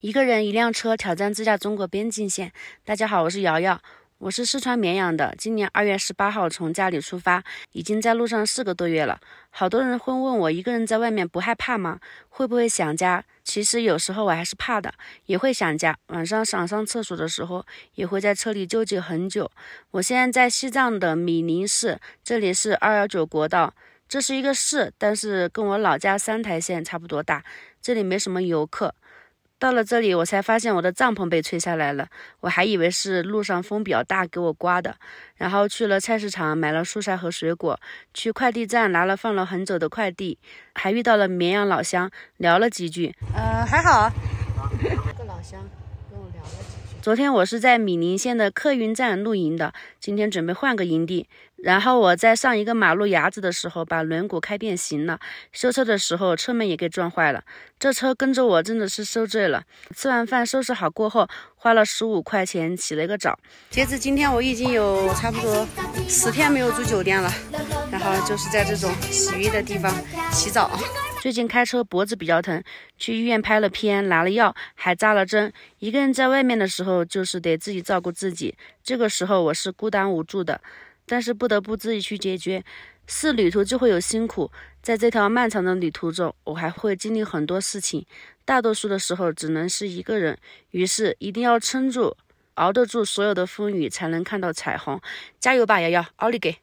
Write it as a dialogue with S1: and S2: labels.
S1: 一个人一辆车挑战自驾中国边境线。大家好，我是瑶瑶，我是四川绵阳的。今年二月十八号从家里出发，已经在路上四个多月了。好多人会问我，一个人在外面不害怕吗？会不会想家？其实有时候我还是怕的，也会想家。晚上想上厕所的时候，也会在车里纠结很久。我现在在西藏的米林市，这里是二幺九国道，这是一个市，但是跟我老家三台县差不多大。这里没什么游客。到了这里，我才发现我的帐篷被吹下来了。我还以为是路上风比较大给我刮的。然后去了菜市场买了蔬菜和水果，去快递站拿了放了很久的快递，还遇到了绵阳老乡，聊了几句。
S2: 呃，还好。老乡。
S1: 昨天我是在米林县的客运站露营的，今天准备换个营地。然后我在上一个马路牙子的时候，把轮毂开变形了。修车的时候，车门也给撞坏了。这车跟着我真的是受罪了。吃完饭收拾好过后，花了十五块钱洗了一个澡。截止今天，我已经有差不多十天没有住酒店了。然后就是在这种洗浴的地方洗澡。最近开车脖子比较疼，去医院拍了片，拿了药，还扎了针。一个人在外面的时候，就是得自己照顾自己。这个时候我是孤单无助的，但是不得不自己去解决。是旅途就会有辛苦，在这条漫长的旅途中，我还会经历很多事情。大多数的时候只能是一个人，于是一定要撑住，熬得住所有的风雨，才能看到彩虹。加油吧，瑶瑶，奥利给！